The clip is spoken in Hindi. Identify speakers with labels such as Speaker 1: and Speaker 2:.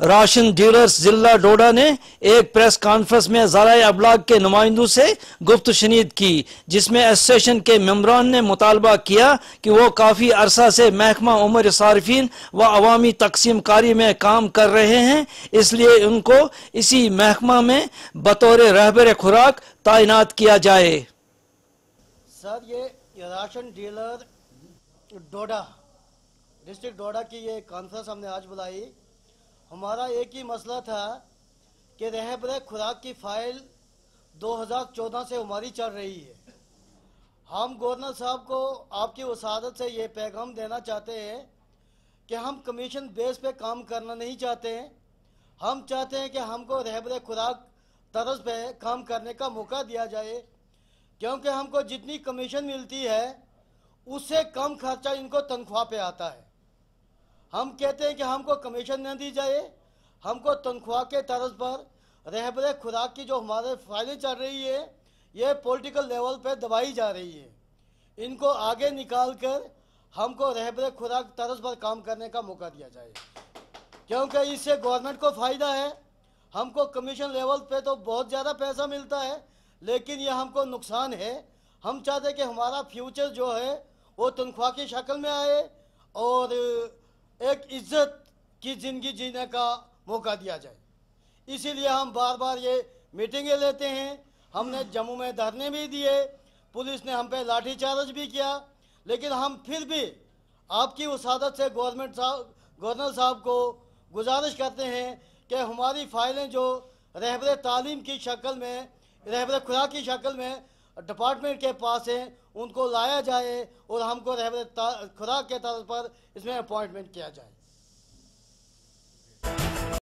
Speaker 1: राशन डीलर्स जिला डोडा ने एक प्रेस कॉन्फ्रेंस में जरा अबलाग के नुमाइंदों से गुप्त शनीद की जिसमें एसोसिएशन के मम्बरान ने मुतालबा किया कि वो काफ़ी अरसा से महकमा उमर सार्फिन व अवामी तकसीम कारी में काम कर रहे हैं इसलिए उनको इसी महकमा में बतौर रहबर खुराक तैनात किया जाए सर
Speaker 2: ये ration dealer Doda district Doda की ये कॉन्फ्रेंस हमने आज बुलाई हमारा एक ही मसला था कि रहबर खुराक की फाइल 2014 से हमारी चल रही है हम गवर्नर साहब को आपकी वसादत से ये पैगाम देना चाहते हैं कि हम कमीशन बेस पे काम करना नहीं चाहते हैं हम चाहते हैं कि हमको रहबर खुराक तर्ज पे काम करने का मौका दिया जाए क्योंकि हमको जितनी कमीशन मिलती है उससे कम खर्चा इनको तनख्वाह पे आता है हम कहते हैं कि हमको कमीशन न दी जाए हमको तनख्वाह के तर्ज पर रहबरे खुराक की जो हमारे फाइलें चल रही है ये पॉलिटिकल लेवल पर दबाई जा रही है इनको आगे निकाल कर हमको रहबरे खुराक तर्ज पर काम करने का मौका दिया जाए क्योंकि इससे गवर्नमेंट को फ़ायदा है हमको कमीशन लेवल पे तो बहुत ज़्यादा पैसा मिलता है लेकिन यह हमको नुकसान है हम चाहते कि हमारा फ्यूचर जो है वो तनख्वाह की शक्ल में आए और एक इज्जत की ज़िंदगी जीने का मौका दिया जाए इसीलिए हम बार बार ये मीटिंगें लेते हैं हमने जम्मू में धरने भी दिए पुलिस ने हम पे लाठी चार्ज भी किया लेकिन हम फिर भी आपकी उस आदत से गवर्नमेंट साहब गवर्नर साहब को गुजारिश करते हैं कि हमारी फाइलें जो रहबर तालीम की शक्ल में रहबर खुदा की शक्ल में डिपार्टमेंट के पास हैं उनको लाया जाए और हमको रहमत खुराक के तौर पर इसमें अपॉइंटमेंट किया जाए